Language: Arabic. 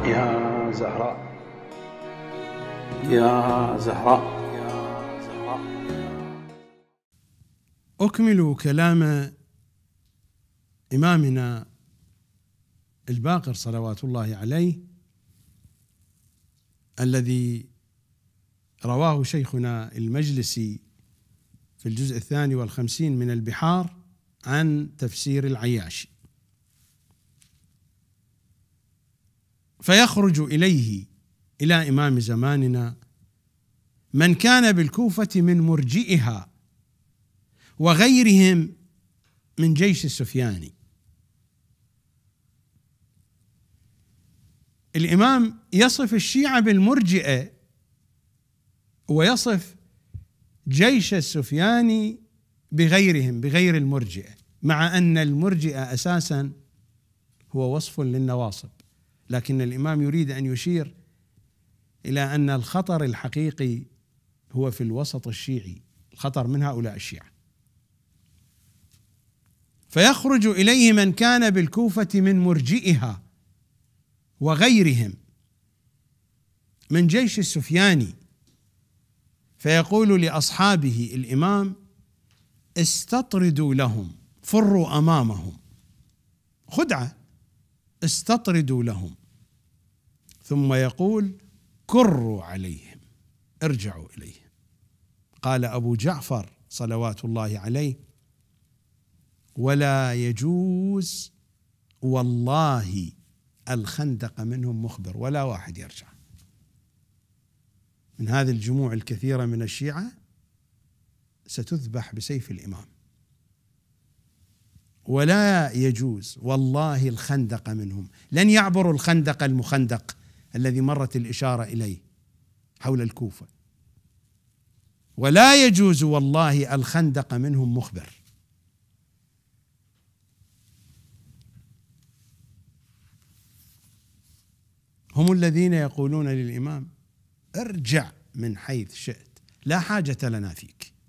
يا زهراء يا زهراء أكمل كلام إمامنا الباقر صلوات الله عليه الذي رواه شيخنا المجلسي في الجزء الثاني والخمسين من البحار عن تفسير العياشي فيخرج اليه الى امام زماننا من كان بالكوفه من مرجئها وغيرهم من جيش السفياني الامام يصف الشيعه بالمرجئه ويصف جيش السفياني بغيرهم بغير المرجئه مع ان المرجئه اساسا هو وصف للنواصب لكن الامام يريد ان يشير الى ان الخطر الحقيقي هو في الوسط الشيعي الخطر من هؤلاء الشيعه فيخرج اليه من كان بالكوفه من مرجئها وغيرهم من جيش السفياني فيقول لاصحابه الامام استطردوا لهم فروا امامهم خدعه استطردوا لهم ثم يقول كروا عليهم ارجعوا اليهم قال ابو جعفر صلوات الله عليه ولا يجوز والله الخندق منهم مخبر ولا واحد يرجع من هذه الجموع الكثيره من الشيعه ستذبح بسيف الامام ولا يجوز والله الخندق منهم لن يعبروا الخندق المخندق الذي مرت الإشارة إليه حول الكوفة ولا يجوز والله الخندق منهم مخبر هم الذين يقولون للإمام ارجع من حيث شئت لا حاجة لنا فيك